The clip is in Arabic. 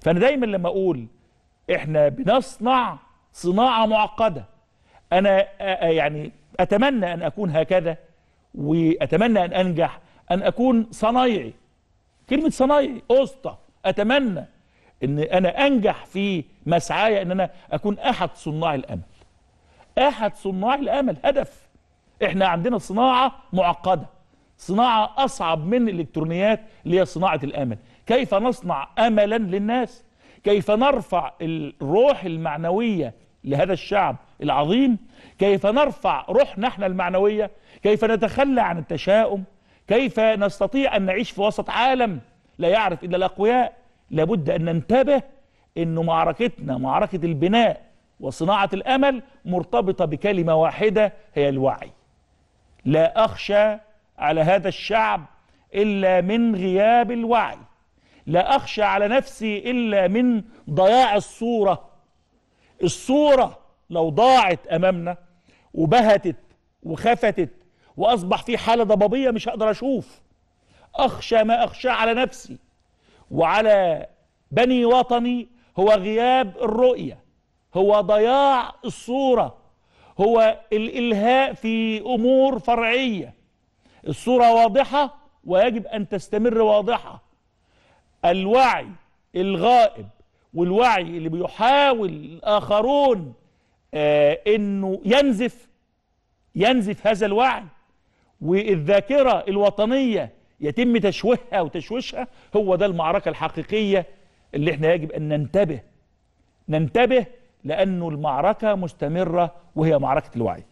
فأنا دايما لما أقول إحنا بنصنع صناعة معقدة أنا يعني أتمنى أن أكون هكذا وأتمنى أن أنجح أن أكون صنايعي كلمة صنايعي أسطى أتمنى أن أنا أنجح في مسعاي أن أنا أكون أحد صناع الأمل أحد صناع الأمل هدف إحنا عندنا صناعة معقدة صناعة أصعب من الإلكترونيات اللي هي صناعة الأمل كيف نصنع أملا للناس كيف نرفع الروح المعنوية لهذا الشعب العظيم كيف نرفع روحنا احنا المعنوية كيف نتخلى عن التشاؤم كيف نستطيع أن نعيش في وسط عالم لا يعرف إلا الأقوياء لابد أن ننتبه أن معركتنا معركة البناء وصناعة الأمل مرتبطة بكلمة واحدة هي الوعي لا أخشى على هذا الشعب إلا من غياب الوعي لا أخشى على نفسي إلا من ضياع الصورة الصورة لو ضاعت أمامنا وبهتت وخفتت وأصبح في حالة ضبابية مش هقدر أشوف أخشى ما أخشى على نفسي وعلى بني وطني هو غياب الرؤية هو ضياع الصورة هو الإلهاء في أمور فرعية الصورة واضحة ويجب أن تستمر واضحة الوعي الغائب والوعي اللي بيحاول الآخرون آه أنه ينزف ينزف هذا الوعي والذاكرة الوطنية يتم تشويهها وتشويشها هو ده المعركة الحقيقية اللي احنا يجب أن ننتبه ننتبه لأنه المعركة مستمرة وهي معركة الوعي